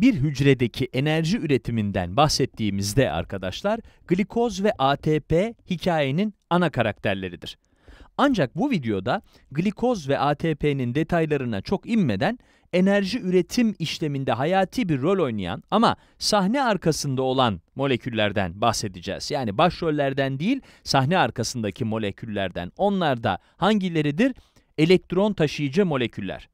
bir hücredeki enerji üretiminden bahsettiğimizde arkadaşlar, glikoz ve ATP hikayenin ana karakterleridir. Ancak bu videoda glikoz ve ATP'nin detaylarına çok inmeden enerji üretim işleminde hayati bir rol oynayan ama sahne arkasında olan moleküllerden bahsedeceğiz. Yani başrollerden değil, sahne arkasındaki moleküllerden. Onlar da hangileridir? Elektron taşıyıcı moleküller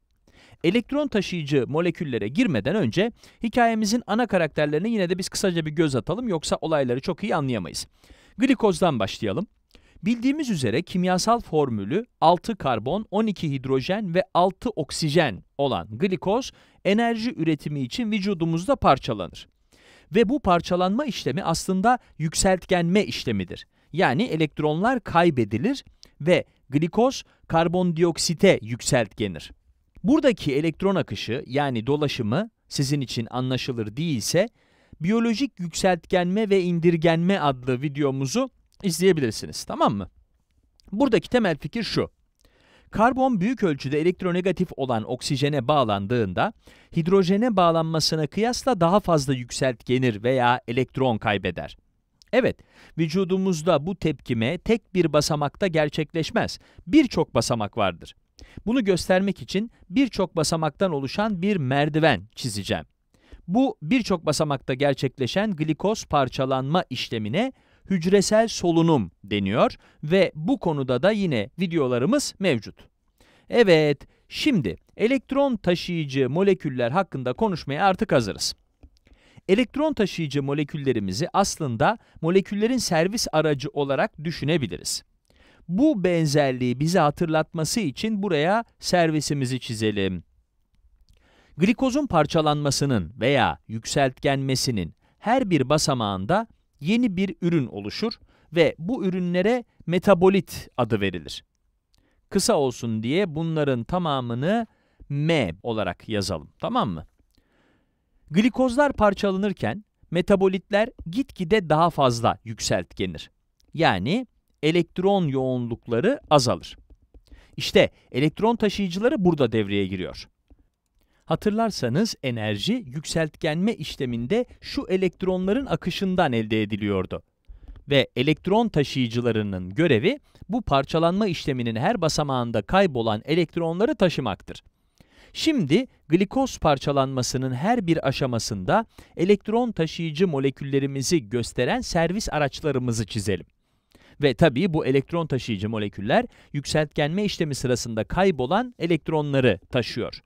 elektron taşıyıcı moleküllere girmeden önce hikayemizin ana karakterlerine yine de biz kısaca bir göz atalım yoksa olayları çok iyi anlayamayız. Glikozdan başlayalım. Bildiğimiz üzere kimyasal formülü 6 karbon, 12 hidrojen ve 6 oksijen olan glikoz enerji üretimi için vücudumuzda parçalanır. Ve bu parçalanma işlemi aslında yükseltgenme işlemidir. Yani elektronlar kaybedilir ve glikoz karbondioksite yükseltgenir. Buradaki elektron akışı yani dolaşımı sizin için anlaşılır değilse biyolojik yükseltgenme ve indirgenme adlı videomuzu izleyebilirsiniz tamam mı? Buradaki temel fikir şu. Karbon büyük ölçüde elektronegatif olan oksijene bağlandığında hidrojene bağlanmasına kıyasla daha fazla yükseltgenir veya elektron kaybeder. Evet, vücudumuzda bu tepkime tek bir basamakta gerçekleşmez. Birçok basamak vardır. Bunu göstermek için birçok basamaktan oluşan bir merdiven çizeceğim. Bu birçok basamakta gerçekleşen glikoz parçalanma işlemine hücresel solunum deniyor ve bu konuda da yine videolarımız mevcut. Evet, şimdi elektron taşıyıcı moleküller hakkında konuşmaya artık hazırız. Elektron taşıyıcı moleküllerimizi aslında moleküllerin servis aracı olarak düşünebiliriz. Bu benzerliği bize hatırlatması için buraya servisimizi çizelim. Glikozun parçalanmasının veya yükseltgenmesinin her bir basamağında yeni bir ürün oluşur ve bu ürünlere metabolit adı verilir. Kısa olsun diye bunların tamamını M olarak yazalım, tamam mı? Glikozlar parçalanırken metabolitler gitgide daha fazla yükseltgenir. Yani elektron yoğunlukları azalır. İşte elektron taşıyıcıları burada devreye giriyor. Hatırlarsanız enerji yükseltgenme işleminde şu elektronların akışından elde ediliyordu. Ve elektron taşıyıcılarının görevi bu parçalanma işleminin her basamağında kaybolan elektronları taşımaktır. Şimdi glikoz parçalanmasının her bir aşamasında elektron taşıyıcı moleküllerimizi gösteren servis araçlarımızı çizelim. Ve tabii bu elektron taşıyıcı moleküller yükseltgenme işlemi sırasında kaybolan elektronları taşıyor.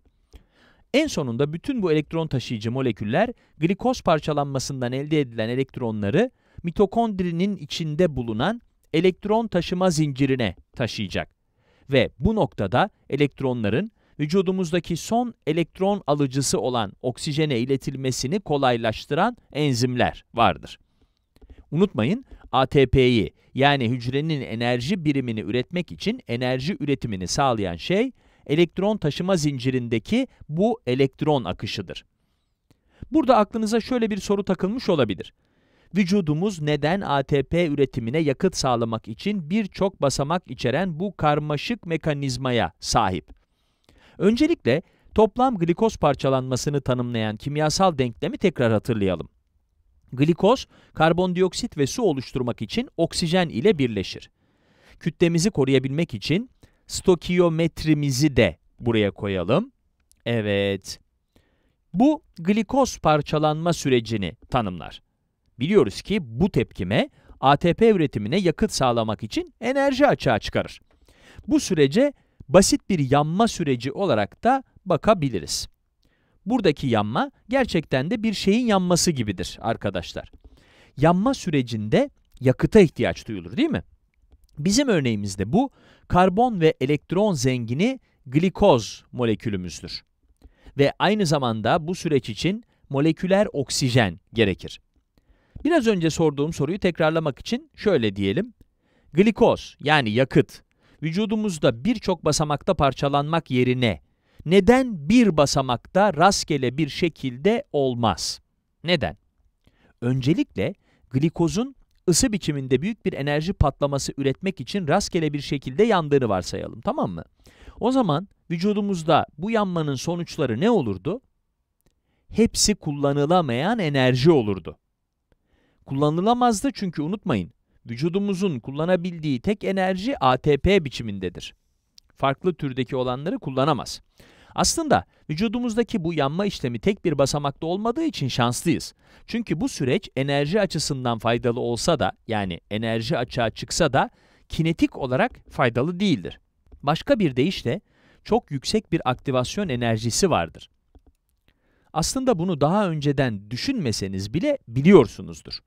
En sonunda bütün bu elektron taşıyıcı moleküller glikoz parçalanmasından elde edilen elektronları mitokondrinin içinde bulunan elektron taşıma zincirine taşıyacak. Ve bu noktada elektronların vücudumuzdaki son elektron alıcısı olan oksijene iletilmesini kolaylaştıran enzimler vardır. Unutmayın, ATP'yi yani hücrenin enerji birimini üretmek için enerji üretimini sağlayan şey elektron taşıma zincirindeki bu elektron akışıdır. Burada aklınıza şöyle bir soru takılmış olabilir. Vücudumuz neden ATP üretimine yakıt sağlamak için birçok basamak içeren bu karmaşık mekanizmaya sahip? Öncelikle toplam glikoz parçalanmasını tanımlayan kimyasal denklemi tekrar hatırlayalım. Glikoz, karbondioksit ve su oluşturmak için oksijen ile birleşir. Kütlemizi koruyabilmek için stokiyometrimizi de buraya koyalım. Evet. Bu glikoz parçalanma sürecini tanımlar. Biliyoruz ki bu tepkime ATP üretimine yakıt sağlamak için enerji açığa çıkarır. Bu sürece basit bir yanma süreci olarak da bakabiliriz. Buradaki yanma gerçekten de bir şeyin yanması gibidir arkadaşlar. Yanma sürecinde yakıta ihtiyaç duyulur değil mi? Bizim örneğimizde bu karbon ve elektron zengini glikoz molekülümüzdür. Ve aynı zamanda bu süreç için moleküler oksijen gerekir. Biraz önce sorduğum soruyu tekrarlamak için şöyle diyelim. Glikoz yani yakıt vücudumuzda birçok basamakta parçalanmak yerine neden bir basamakta rastgele bir şekilde olmaz? Neden? Öncelikle glikozun ısı biçiminde büyük bir enerji patlaması üretmek için rastgele bir şekilde yandığını varsayalım, tamam mı? O zaman vücudumuzda bu yanmanın sonuçları ne olurdu? Hepsi kullanılamayan enerji olurdu. Kullanılamazdı çünkü unutmayın, vücudumuzun kullanabildiği tek enerji ATP biçimindedir farklı türdeki olanları kullanamaz. Aslında vücudumuzdaki bu yanma işlemi tek bir basamakta olmadığı için şanslıyız. Çünkü bu süreç enerji açısından faydalı olsa da, yani enerji açığa çıksa da, kinetik olarak faydalı değildir. Başka bir deyişle, çok yüksek bir aktivasyon enerjisi vardır. Aslında bunu daha önceden düşünmeseniz bile biliyorsunuzdur.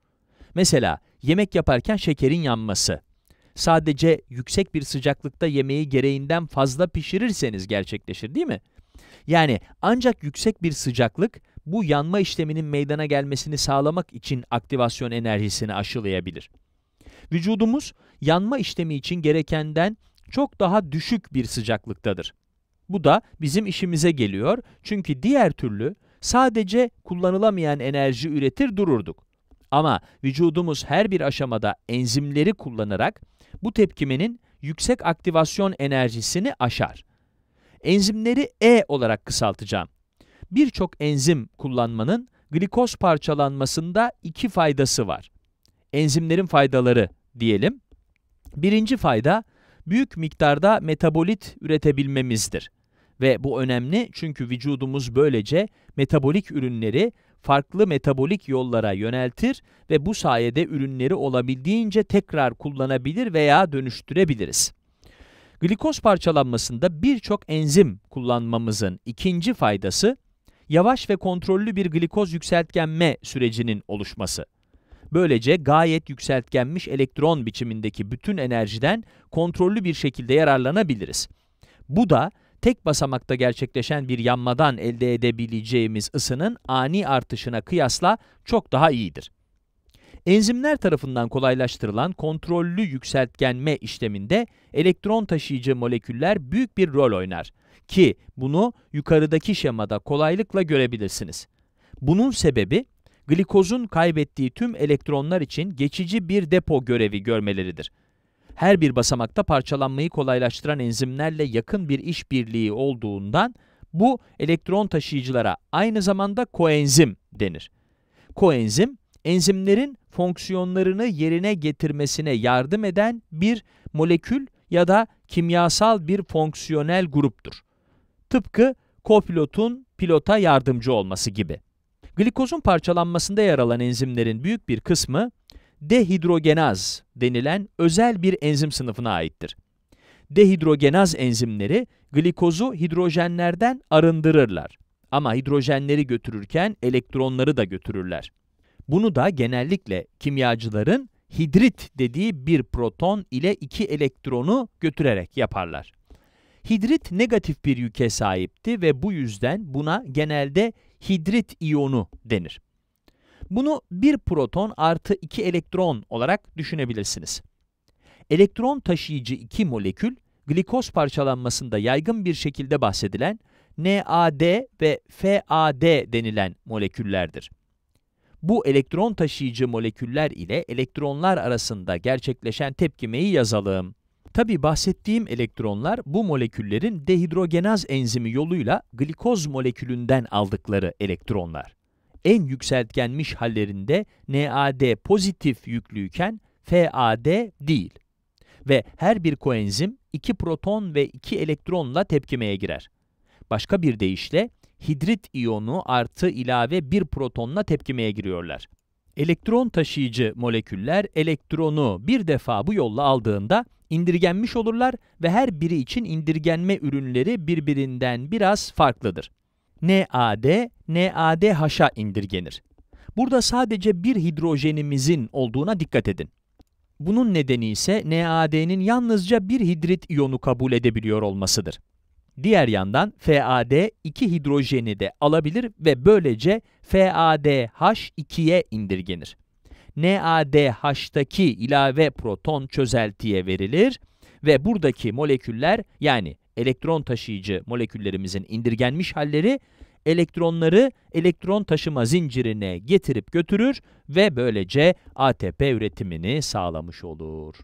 Mesela yemek yaparken şekerin yanması, sadece yüksek bir sıcaklıkta yemeği gereğinden fazla pişirirseniz gerçekleşir değil mi? Yani ancak yüksek bir sıcaklık bu yanma işleminin meydana gelmesini sağlamak için aktivasyon enerjisini aşılayabilir. Vücudumuz yanma işlemi için gerekenden çok daha düşük bir sıcaklıktadır. Bu da bizim işimize geliyor çünkü diğer türlü sadece kullanılamayan enerji üretir dururduk. Ama vücudumuz her bir aşamada enzimleri kullanarak bu tepkimenin yüksek aktivasyon enerjisini aşar. Enzimleri E olarak kısaltacağım. Birçok enzim kullanmanın glikoz parçalanmasında iki faydası var. Enzimlerin faydaları diyelim. Birinci fayda, büyük miktarda metabolit üretebilmemizdir. Ve bu önemli çünkü vücudumuz böylece metabolik ürünleri farklı metabolik yollara yöneltir ve bu sayede ürünleri olabildiğince tekrar kullanabilir veya dönüştürebiliriz. Glikoz parçalanmasında birçok enzim kullanmamızın ikinci faydası, yavaş ve kontrollü bir glikoz yükseltgenme sürecinin oluşması. Böylece gayet yükseltgenmiş elektron biçimindeki bütün enerjiden kontrollü bir şekilde yararlanabiliriz. Bu da tek basamakta gerçekleşen bir yanmadan elde edebileceğimiz ısının ani artışına kıyasla çok daha iyidir. Enzimler tarafından kolaylaştırılan kontrollü yükseltgenme işleminde elektron taşıyıcı moleküller büyük bir rol oynar ki bunu yukarıdaki şemada kolaylıkla görebilirsiniz. Bunun sebebi glikozun kaybettiği tüm elektronlar için geçici bir depo görevi görmeleridir her bir basamakta parçalanmayı kolaylaştıran enzimlerle yakın bir işbirliği olduğundan bu elektron taşıyıcılara aynı zamanda koenzim denir. Koenzim, enzimlerin fonksiyonlarını yerine getirmesine yardım eden bir molekül ya da kimyasal bir fonksiyonel gruptur. Tıpkı kopilotun pilota yardımcı olması gibi. Glikozun parçalanmasında yer alan enzimlerin büyük bir kısmı dehidrogenaz denilen özel bir enzim sınıfına aittir. Dehidrogenaz enzimleri glikozu hidrojenlerden arındırırlar. Ama hidrojenleri götürürken elektronları da götürürler. Bunu da genellikle kimyacıların hidrit dediği bir proton ile iki elektronu götürerek yaparlar. Hidrit negatif bir yüke sahipti ve bu yüzden buna genelde hidrit iyonu denir. Bunu bir proton artı iki elektron olarak düşünebilirsiniz. Elektron taşıyıcı iki molekül, glikoz parçalanmasında yaygın bir şekilde bahsedilen NAD ve FAD denilen moleküllerdir. Bu elektron taşıyıcı moleküller ile elektronlar arasında gerçekleşen tepkimeyi yazalım. Tabi bahsettiğim elektronlar bu moleküllerin dehidrogenaz enzimi yoluyla glikoz molekülünden aldıkları elektronlar en yükseltgenmiş hallerinde NAD pozitif yüklüyken FAD değil. Ve her bir koenzim 2 proton ve 2 elektronla tepkimeye girer. Başka bir deyişle hidrit iyonu artı ilave 1 protonla tepkimeye giriyorlar. Elektron taşıyıcı moleküller elektronu bir defa bu yolla aldığında indirgenmiş olurlar ve her biri için indirgenme ürünleri birbirinden biraz farklıdır. NAD NADH'a indirgenir. Burada sadece bir hidrojenimizin olduğuna dikkat edin. Bunun nedeni ise NAD'nin yalnızca bir hidrit iyonu kabul edebiliyor olmasıdır. Diğer yandan FAD iki hidrojeni de alabilir ve böylece FADH2'ye indirgenir. NADH'taki ilave proton çözeltiye verilir ve buradaki moleküller yani elektron taşıyıcı moleküllerimizin indirgenmiş halleri elektronları elektron taşıma zincirine getirip götürür ve böylece ATP üretimini sağlamış olur.